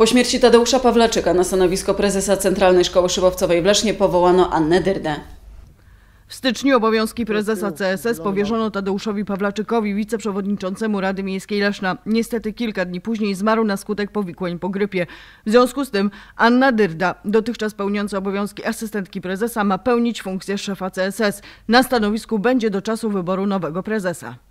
Po śmierci Tadeusza Pawlaczyka na stanowisko prezesa Centralnej Szkoły Szybowcowej w Lesznie powołano Annę Dyrdę. W styczniu obowiązki prezesa CSS powierzono Tadeuszowi Pawlaczykowi, wiceprzewodniczącemu Rady Miejskiej Leszna. Niestety kilka dni później zmarł na skutek powikłań po grypie. W związku z tym Anna Dyrda, dotychczas pełniąca obowiązki asystentki prezesa, ma pełnić funkcję szefa CSS. Na stanowisku będzie do czasu wyboru nowego prezesa.